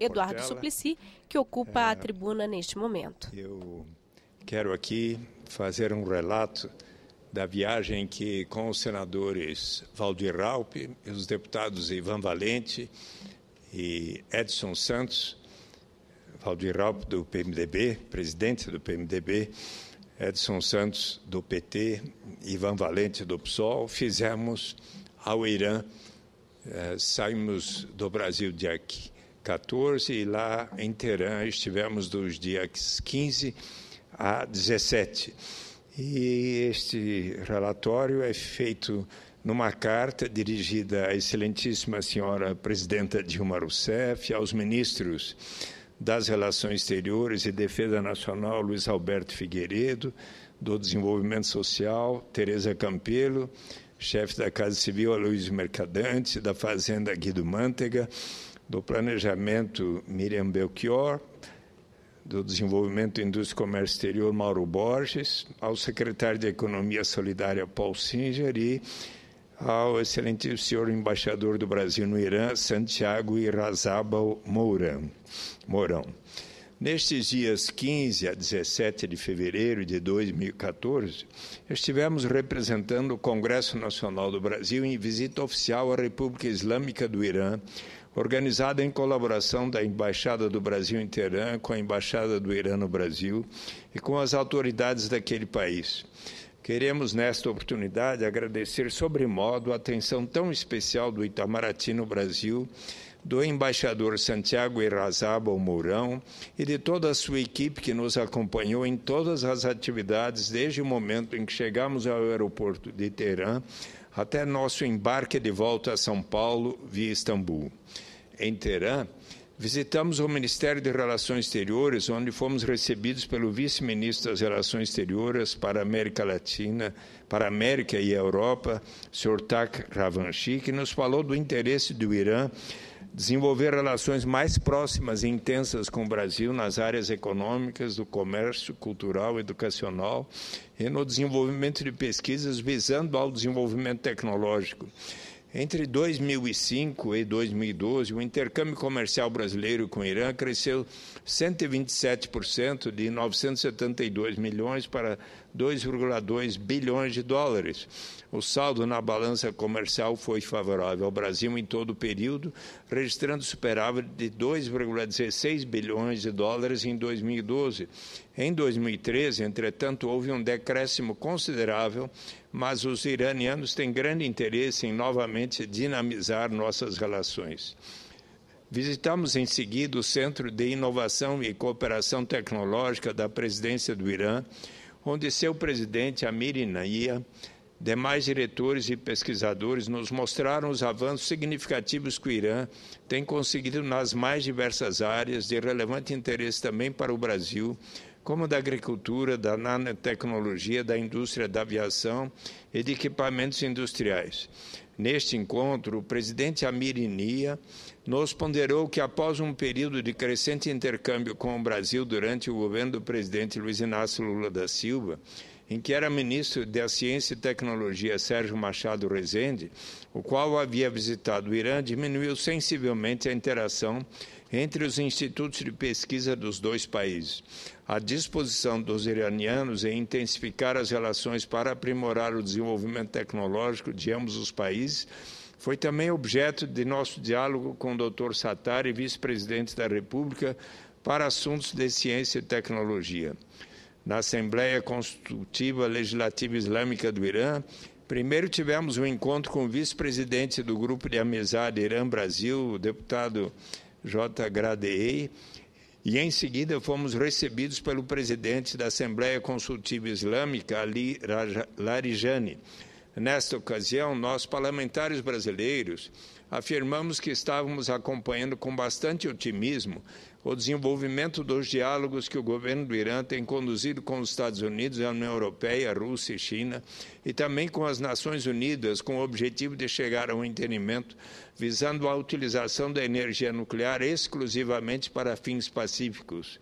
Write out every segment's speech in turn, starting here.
Eduardo Suplicy, que ocupa é, a tribuna neste momento. Eu quero aqui fazer um relato da viagem que, com os senadores Valdir Raup, os deputados Ivan Valente e Edson Santos, Valdir Raup do PMDB, presidente do PMDB, Edson Santos do PT, Ivan Valente do PSOL, fizemos ao Irã, eh, saímos do Brasil de aqui 14 e lá em Teherã estivemos dos dias 15 a 17. E este relatório é feito numa carta dirigida à excelentíssima senhora presidenta Dilma Rousseff, aos ministros das Relações Exteriores e Defesa Nacional Luiz Alberto Figueiredo, do Desenvolvimento Social Teresa Campelo, chefe da Casa Civil Aloysio Mercadante, da Fazenda Guido Mantega, do Planejamento, Miriam Belchior, do Desenvolvimento, Indústria e Comércio Exterior, Mauro Borges, ao secretário de Economia Solidária, Paul Singer, e ao excelentíssimo senhor embaixador do Brasil no Irã, Santiago Irazabal Mourão. Mourão. Nestes dias 15 a 17 de fevereiro de 2014, estivemos representando o Congresso Nacional do Brasil em visita oficial à República Islâmica do Irã, organizada em colaboração da Embaixada do Brasil em Teherã, com a Embaixada do Irã no Brasil e com as autoridades daquele país. Queremos, nesta oportunidade, agradecer sobremodo a atenção tão especial do Itamaraty no Brasil, do embaixador Santiago Erasaba Mourão e de toda a sua equipe que nos acompanhou em todas as atividades desde o momento em que chegamos ao aeroporto de Teherã até nosso embarque de volta a São Paulo via Istambul em Teherã, visitamos o Ministério de Relações Exteriores, onde fomos recebidos pelo vice-ministro das Relações Exteriores para a América Latina, para a América e a Europa, Sr. Tak Ravanchi, que nos falou do interesse do Irã desenvolver relações mais próximas e intensas com o Brasil nas áreas econômicas, do comércio, cultural, educacional e no desenvolvimento de pesquisas visando ao desenvolvimento tecnológico. Entre 2005 e 2012, o intercâmbio comercial brasileiro com o Irã cresceu 127%, de 972 milhões para 2,2 bilhões de dólares. O saldo na balança comercial foi favorável ao Brasil em todo o período, registrando superávit de 2,16 bilhões de dólares em 2012. Em 2013, entretanto, houve um decréscimo considerável mas os iranianos têm grande interesse em novamente dinamizar nossas relações. Visitamos em seguida o Centro de Inovação e Cooperação Tecnológica da Presidência do Irã, onde seu presidente, Amir Inaia, demais diretores e pesquisadores nos mostraram os avanços significativos que o Irã tem conseguido nas mais diversas áreas, de relevante interesse também para o Brasil, como da agricultura, da nanotecnologia, da indústria da aviação e de equipamentos industriais. Neste encontro, o presidente Inia nos ponderou que, após um período de crescente intercâmbio com o Brasil durante o governo do presidente Luiz Inácio Lula da Silva, em que era ministro da Ciência e Tecnologia Sérgio Machado Rezende, o qual havia visitado o Irã, diminuiu sensivelmente a interação entre os institutos de pesquisa dos dois países. A disposição dos iranianos em intensificar as relações para aprimorar o desenvolvimento tecnológico de ambos os países foi também objeto de nosso diálogo com o Dr. Sattar vice-presidente da República para assuntos de ciência e tecnologia na Assembleia Constitutiva Legislativa Islâmica do Irã. Primeiro tivemos um encontro com o vice-presidente do Grupo de Amizade Irã-Brasil, o deputado J. Gradei, e em seguida fomos recebidos pelo presidente da Assembleia Consultiva Islâmica, Ali Larijani. Nesta ocasião, nós, parlamentares brasileiros, afirmamos que estávamos acompanhando com bastante otimismo o desenvolvimento dos diálogos que o governo do Irã tem conduzido com os Estados Unidos, a União Europeia, a Rússia e China, e também com as Nações Unidas, com o objetivo de chegar a um entendimento visando a utilização da energia nuclear exclusivamente para fins pacíficos.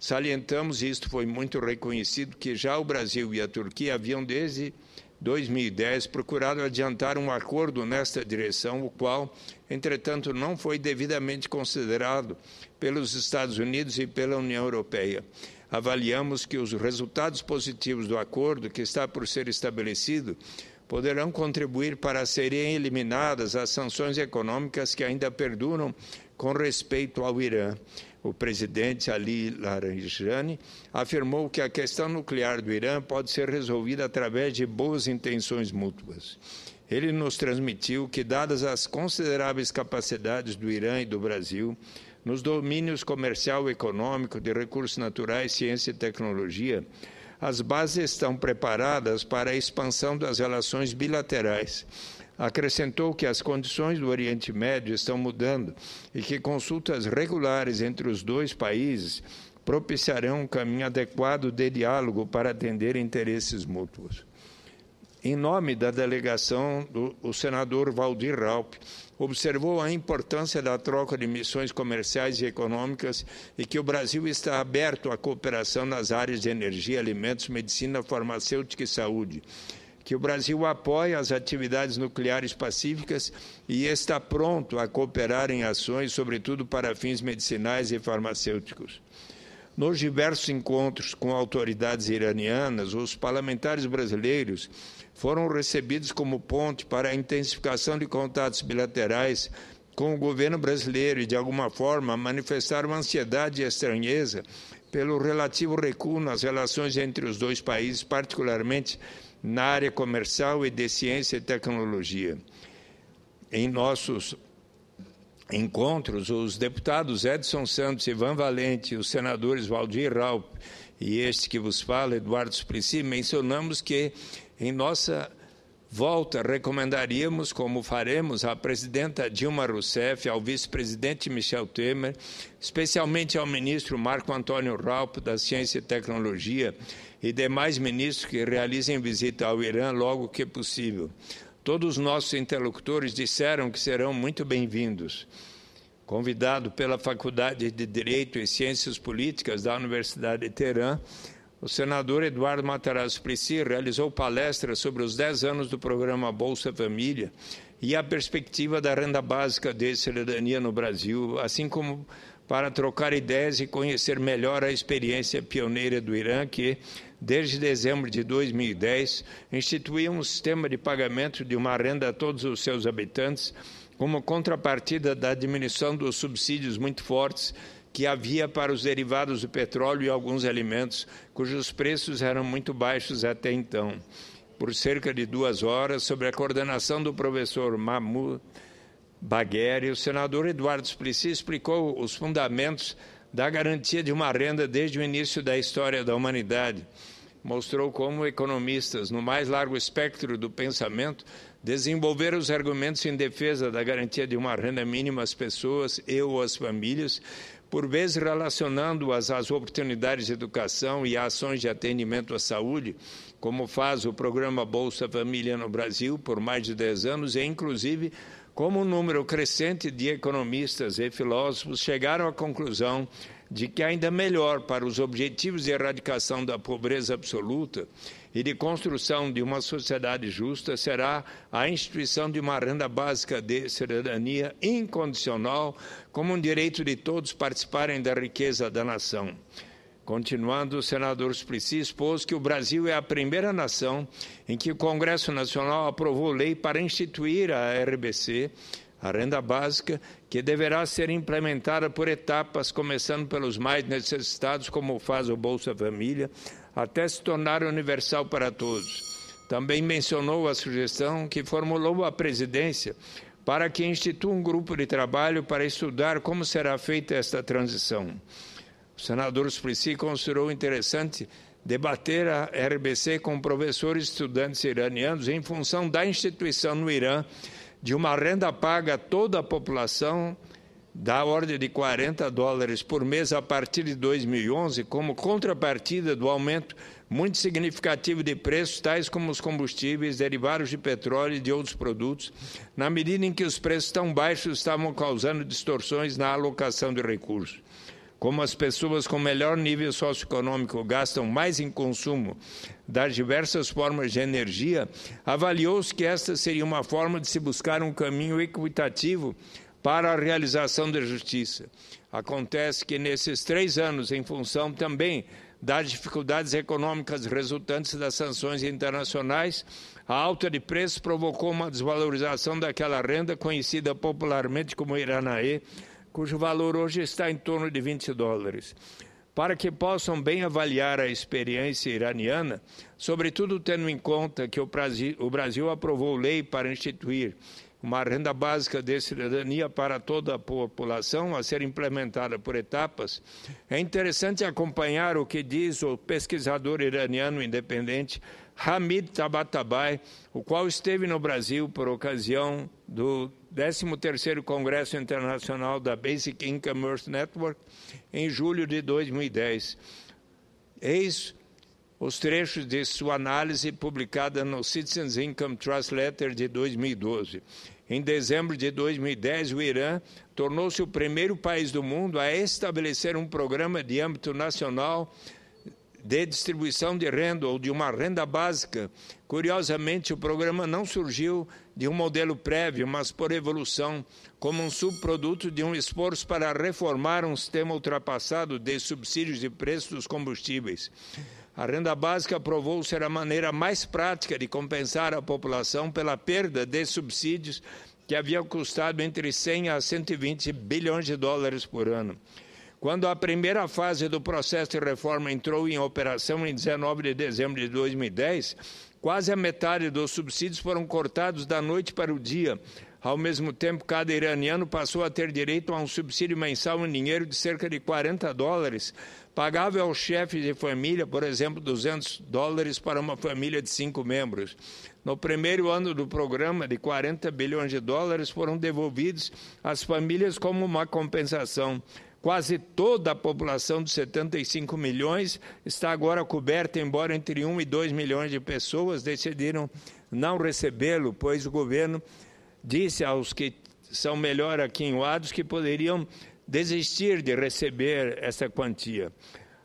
Salientamos, e isto foi muito reconhecido, que já o Brasil e a Turquia haviam desde 2010 procuraram adiantar um acordo nesta direção, o qual, entretanto, não foi devidamente considerado pelos Estados Unidos e pela União Europeia. Avaliamos que os resultados positivos do acordo que está por ser estabelecido poderão contribuir para serem eliminadas as sanções econômicas que ainda perduram com respeito ao Irã o presidente Ali Laranjani, afirmou que a questão nuclear do Irã pode ser resolvida através de boas intenções mútuas. Ele nos transmitiu que, dadas as consideráveis capacidades do Irã e do Brasil, nos domínios comercial e econômico, de recursos naturais, ciência e tecnologia, as bases estão preparadas para a expansão das relações bilaterais Acrescentou que as condições do Oriente Médio estão mudando e que consultas regulares entre os dois países propiciarão um caminho adequado de diálogo para atender interesses mútuos. Em nome da delegação, o senador Valdir Raup observou a importância da troca de missões comerciais e econômicas e que o Brasil está aberto à cooperação nas áreas de energia, alimentos, medicina, farmacêutica e saúde que o Brasil apoia as atividades nucleares pacíficas e está pronto a cooperar em ações, sobretudo para fins medicinais e farmacêuticos. Nos diversos encontros com autoridades iranianas, os parlamentares brasileiros foram recebidos como ponte para a intensificação de contatos bilaterais com o governo brasileiro e, de alguma forma, manifestaram ansiedade e estranheza pelo relativo recuo nas relações entre os dois países, particularmente na área comercial e de ciência e tecnologia. Em nossos encontros, os deputados Edson Santos, e Ivan Valente, os senadores Valdir Raup e este que vos fala, Eduardo Suplicy, mencionamos que em nossa Volta, recomendaríamos, como faremos, à presidenta Dilma Rousseff, ao vice-presidente Michel Temer, especialmente ao ministro Marco Antônio Raup, da Ciência e Tecnologia, e demais ministros que realizem visita ao Irã logo que possível. Todos os nossos interlocutores disseram que serão muito bem-vindos. Convidado pela Faculdade de Direito e Ciências Políticas da Universidade de Teherã, o senador Eduardo Matarazzo Prisci realizou palestras sobre os 10 anos do programa Bolsa Família e a perspectiva da renda básica de cidadania no Brasil, assim como para trocar ideias e conhecer melhor a experiência pioneira do Irã, que, desde dezembro de 2010, instituiu um sistema de pagamento de uma renda a todos os seus habitantes, como contrapartida da diminuição dos subsídios muito fortes que havia para os derivados do petróleo e alguns alimentos, cujos preços eram muito baixos até então. Por cerca de duas horas, sob a coordenação do professor Mahmoud Bagheri, o senador Eduardo Suplicy explicou os fundamentos da garantia de uma renda desde o início da história da humanidade. Mostrou como economistas, no mais largo espectro do pensamento, desenvolveram os argumentos em defesa da garantia de uma renda mínima às pessoas e ou às famílias, por vezes relacionando-as às oportunidades de educação e ações de atendimento à saúde, como faz o programa Bolsa Família no Brasil por mais de 10 anos, e inclusive como um número crescente de economistas e filósofos chegaram à conclusão de que é ainda melhor para os objetivos de erradicação da pobreza absoluta e de construção de uma sociedade justa será a instituição de uma renda básica de cidadania incondicional como um direito de todos participarem da riqueza da nação. Continuando, o senador Suplicy expôs que o Brasil é a primeira nação em que o Congresso Nacional aprovou lei para instituir a RBC, a renda básica, que deverá ser implementada por etapas, começando pelos mais necessitados, como faz o Bolsa Família, até se tornar universal para todos. Também mencionou a sugestão que formulou a presidência para que institua um grupo de trabalho para estudar como será feita esta transição. O senador Suplicy considerou interessante debater a RBC com professores e estudantes iranianos em função da instituição no Irã de uma renda paga a toda a população da ordem de 40 dólares por mês a partir de 2011, como contrapartida do aumento muito significativo de preços, tais como os combustíveis, derivados de petróleo e de outros produtos, na medida em que os preços tão baixos estavam causando distorções na alocação de recursos. Como as pessoas com melhor nível socioeconômico gastam mais em consumo das diversas formas de energia, avaliou-se que esta seria uma forma de se buscar um caminho equitativo para a realização da justiça. Acontece que nesses três anos, em função também das dificuldades econômicas resultantes das sanções internacionais, a alta de preços provocou uma desvalorização daquela renda conhecida popularmente como Iranaê, cujo valor hoje está em torno de 20 dólares para que possam bem avaliar a experiência iraniana, sobretudo tendo em conta que o Brasil, o Brasil aprovou lei para instituir uma renda básica de cidadania para toda a população a ser implementada por etapas. É interessante acompanhar o que diz o pesquisador iraniano independente Hamid Tabatabai, o qual esteve no Brasil por ocasião do 13º Congresso Internacional da Basic Income Earth Network em julho de 2010. Eis os trechos de sua análise publicada no Citizens Income Trust Letter de 2012. Em dezembro de 2010, o Irã tornou-se o primeiro país do mundo a estabelecer um programa de âmbito nacional de distribuição de renda ou de uma renda básica. Curiosamente, o programa não surgiu de um modelo prévio, mas por evolução, como um subproduto de um esforço para reformar um sistema ultrapassado de subsídios de preços dos combustíveis. A renda básica provou ser a maneira mais prática de compensar a população pela perda de subsídios que haviam custado entre 100 a 120 bilhões de dólares por ano. Quando a primeira fase do processo de reforma entrou em operação em 19 de dezembro de 2010, quase a metade dos subsídios foram cortados da noite para o dia. Ao mesmo tempo, cada iraniano passou a ter direito a um subsídio mensal em dinheiro de cerca de 40 dólares, pagava ao chefe de família, por exemplo, 200 dólares para uma família de cinco membros. No primeiro ano do programa, de 40 bilhões de dólares foram devolvidos às famílias como uma compensação. Quase toda a população de 75 milhões está agora coberta, embora entre 1 e 2 milhões de pessoas decidiram não recebê-lo, pois o governo disse aos que são melhor aquinhoados que poderiam desistir de receber essa quantia.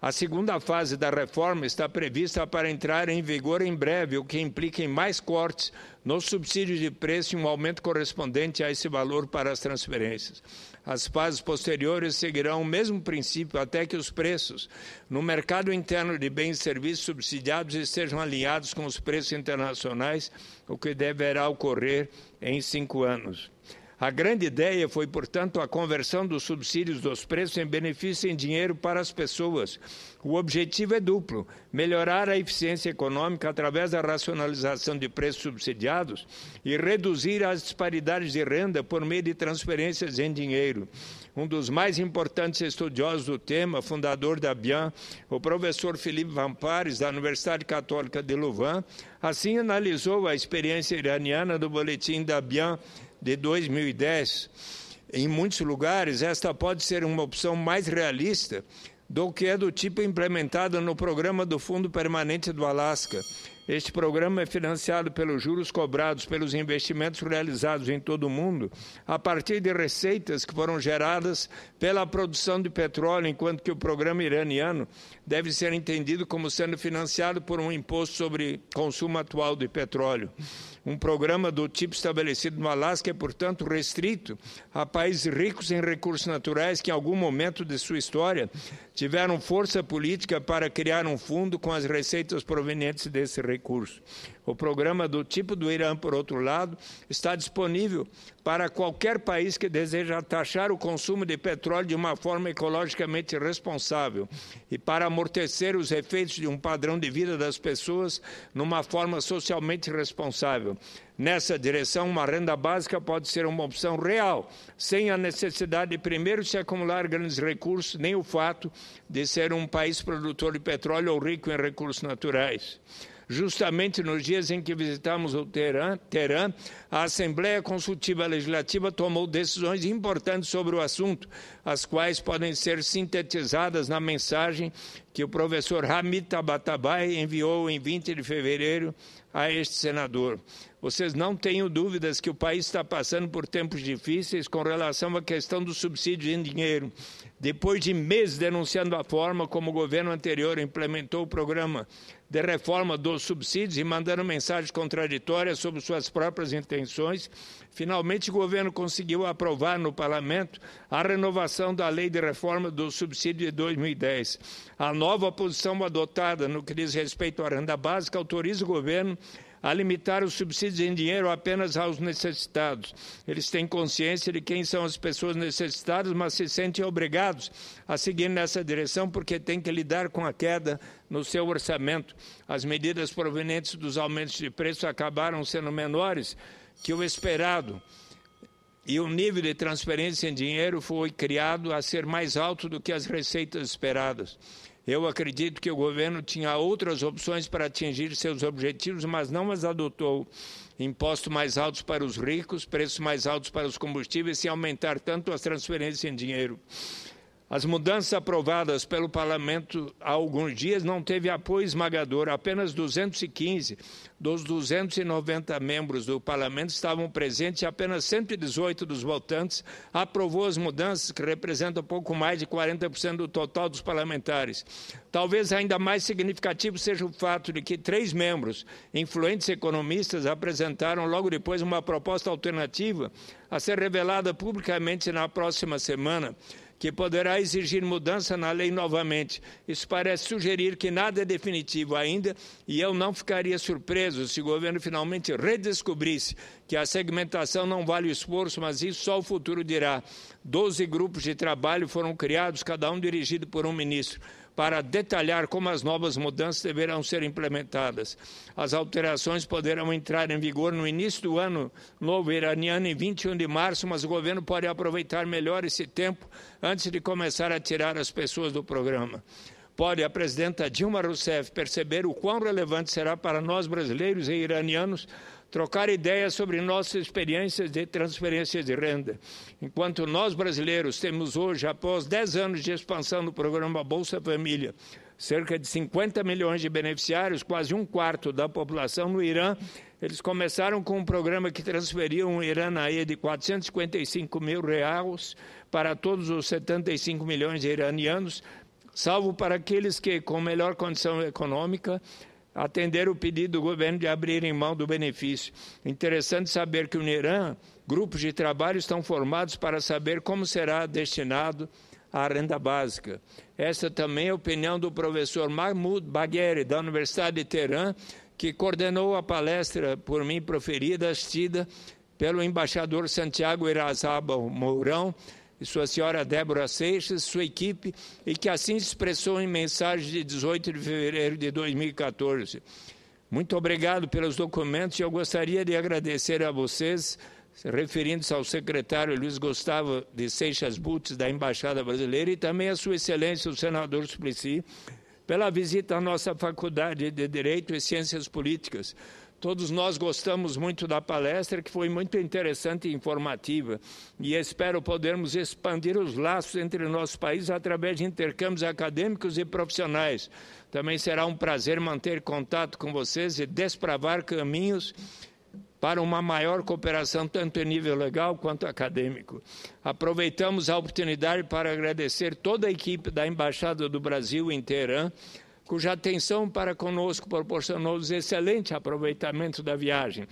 A segunda fase da reforma está prevista para entrar em vigor em breve, o que implica em mais cortes no subsídio de preço e um aumento correspondente a esse valor para as transferências. As fases posteriores seguirão o mesmo princípio até que os preços no mercado interno de bens e serviços subsidiados estejam alinhados com os preços internacionais, o que deverá ocorrer em cinco anos. A grande ideia foi, portanto, a conversão dos subsídios dos preços em benefício em dinheiro para as pessoas. O objetivo é duplo: melhorar a eficiência econômica através da racionalização de preços subsidiados e reduzir as disparidades de renda por meio de transferências em dinheiro. Um dos mais importantes estudiosos do tema, fundador da BIAN, o professor Felipe Vampares, da Universidade Católica de Louvain, assim analisou a experiência iraniana do boletim da BIAN de 2010, em muitos lugares, esta pode ser uma opção mais realista do que é do tipo implementada no programa do Fundo Permanente do Alasca, este programa é financiado pelos juros cobrados pelos investimentos realizados em todo o mundo, a partir de receitas que foram geradas pela produção de petróleo, enquanto que o programa iraniano deve ser entendido como sendo financiado por um imposto sobre consumo atual de petróleo. Um programa do tipo estabelecido no Alasca é, portanto, restrito a países ricos em recursos naturais que, em algum momento de sua história, tiveram força política para criar um fundo com as receitas provenientes desse recurso recurso. O programa do tipo do Irã, por outro lado, está disponível para qualquer país que deseja taxar o consumo de petróleo de uma forma ecologicamente responsável e para amortecer os efeitos de um padrão de vida das pessoas numa forma socialmente responsável. Nessa direção, uma renda básica pode ser uma opção real, sem a necessidade de primeiro se acumular grandes recursos, nem o fato de ser um país produtor de petróleo ou rico em recursos naturais justamente nos dias em que visitamos o Teherã, a Assembleia Consultiva Legislativa tomou decisões importantes sobre o assunto, as quais podem ser sintetizadas na mensagem que o professor Hamid Tabatabai enviou em 20 de fevereiro a este senador. Vocês não tenham dúvidas que o país está passando por tempos difíceis com relação à questão do subsídio em dinheiro. Depois de meses denunciando a forma como o governo anterior implementou o programa de reforma dos subsídios e mandando mensagens contraditórias sobre suas próprias intenções, finalmente o governo conseguiu aprovar no parlamento a renovação da lei de reforma do subsídio de 2010. A nova posição adotada no que diz respeito à renda básica autoriza o governo a limitar os subsídios em dinheiro apenas aos necessitados. Eles têm consciência de quem são as pessoas necessitadas, mas se sentem obrigados a seguir nessa direção porque têm que lidar com a queda no seu orçamento. As medidas provenientes dos aumentos de preço acabaram sendo menores que o esperado. E o nível de transferência em dinheiro foi criado a ser mais alto do que as receitas esperadas. Eu acredito que o governo tinha outras opções para atingir seus objetivos, mas não as adotou. Impostos mais altos para os ricos, preços mais altos para os combustíveis, sem aumentar tanto as transferências em dinheiro. As mudanças aprovadas pelo parlamento há alguns dias não teve apoio esmagador, apenas 215 dos 290 membros do parlamento estavam presentes e apenas 118 dos votantes aprovou as mudanças que representam pouco mais de 40% do total dos parlamentares. Talvez ainda mais significativo seja o fato de que três membros, influentes economistas, apresentaram logo depois uma proposta alternativa a ser revelada publicamente na próxima semana que poderá exigir mudança na lei novamente. Isso parece sugerir que nada é definitivo ainda e eu não ficaria surpreso se o governo finalmente redescobrisse que a segmentação não vale o esforço, mas isso só o futuro dirá. Doze grupos de trabalho foram criados, cada um dirigido por um ministro para detalhar como as novas mudanças deverão ser implementadas. As alterações poderão entrar em vigor no início do ano novo iraniano, em 21 de março, mas o governo pode aproveitar melhor esse tempo antes de começar a tirar as pessoas do programa. Pode a presidenta Dilma Rousseff perceber o quão relevante será para nós brasileiros e iranianos trocar ideias sobre nossas experiências de transferência de renda. Enquanto nós brasileiros temos hoje, após 10 anos de expansão do programa Bolsa Família, cerca de 50 milhões de beneficiários, quase um quarto da população no Irã. Eles começaram com um programa que transferia um Iranaê de 455 mil reais para todos os 75 milhões de iranianos, salvo para aqueles que, com melhor condição econômica, atender o pedido do governo de abrirem mão do benefício. Interessante saber que o Irã grupos de trabalho estão formados para saber como será destinado à renda básica. Essa também é a opinião do professor Mahmoud Bagheri, da Universidade de Teherã, que coordenou a palestra por mim proferida, assistida pelo embaixador Santiago Irazaba Mourão, e sua senhora Débora Seixas, sua equipe, e que assim se expressou em mensagem de 18 de fevereiro de 2014. Muito obrigado pelos documentos e eu gostaria de agradecer a vocês, referindo-se ao secretário Luiz Gustavo de Seixas Butes, da Embaixada Brasileira, e também a sua excelência, o senador Suplicy, pela visita à nossa Faculdade de Direito e Ciências Políticas, Todos nós gostamos muito da palestra, que foi muito interessante e informativa, e espero podermos expandir os laços entre o nosso país através de intercâmbios acadêmicos e profissionais. Também será um prazer manter contato com vocês e despravar caminhos para uma maior cooperação, tanto em nível legal quanto acadêmico. Aproveitamos a oportunidade para agradecer toda a equipe da Embaixada do Brasil em Teherã cuja atenção para conosco proporcionou-nos excelente aproveitamento da viagem.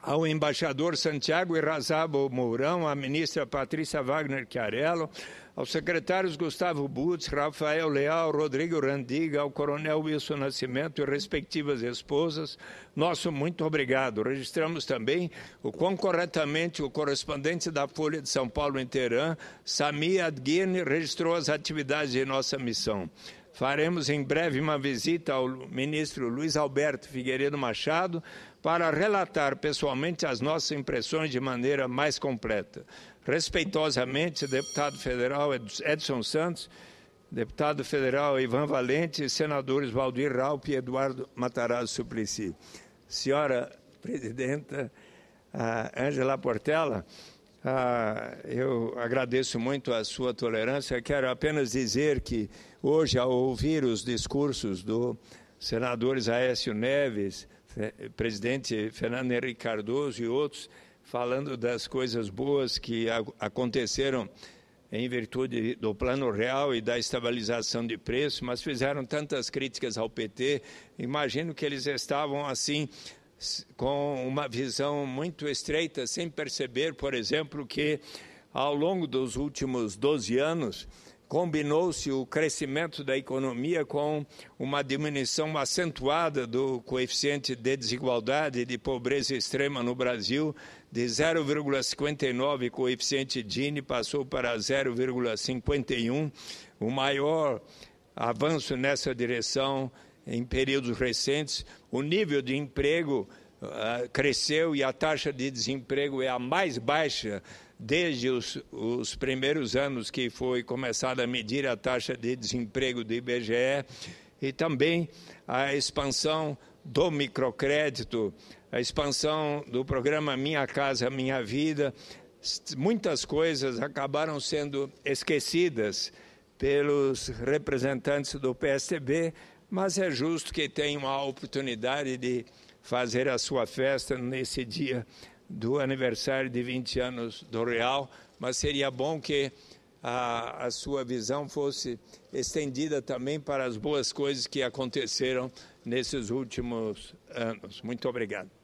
Ao embaixador Santiago Irrazabo Mourão, à ministra Patrícia Wagner Chiarello, aos secretários Gustavo Butz, Rafael Leal, Rodrigo Randiga, ao coronel Wilson Nascimento e respectivas esposas, nosso muito obrigado. Registramos também o quão corretamente o correspondente da Folha de São Paulo em Teherã, Sami Adguine, registrou as atividades de nossa missão faremos em breve uma visita ao ministro Luiz Alberto Figueiredo Machado para relatar pessoalmente as nossas impressões de maneira mais completa. Respeitosamente, deputado federal Edson Santos, deputado federal Ivan Valente, senadores Valdir Raup e Eduardo Matarazzo Suplicy. Senhora presidenta Ângela Portela, eu agradeço muito a sua tolerância. Quero apenas dizer que Hoje, ao ouvir os discursos do senador Aécio Neves, presidente Fernando Henrique Cardoso e outros, falando das coisas boas que aconteceram em virtude do Plano Real e da estabilização de preço, mas fizeram tantas críticas ao PT, imagino que eles estavam assim com uma visão muito estreita, sem perceber, por exemplo, que ao longo dos últimos 12 anos, combinou-se o crescimento da economia com uma diminuição acentuada do coeficiente de desigualdade e de pobreza extrema no Brasil, de 0,59 coeficiente Gini passou para 0,51, o maior avanço nessa direção em períodos recentes. O nível de emprego uh, cresceu e a taxa de desemprego é a mais baixa desde os, os, primeiros anos que foi começada a medir a taxa de desemprego do IBGE e também a expansão do microcrédito, a expansão do programa Minha Casa Minha Vida, muitas coisas acabaram sendo esquecidas pelos representantes do PSDB, mas é justo que tenham a oportunidade de fazer a sua festa nesse dia do aniversário de 20 anos do Real, mas seria bom que a, a, sua visão fosse estendida também para as boas coisas que aconteceram nesses últimos anos. Muito obrigado.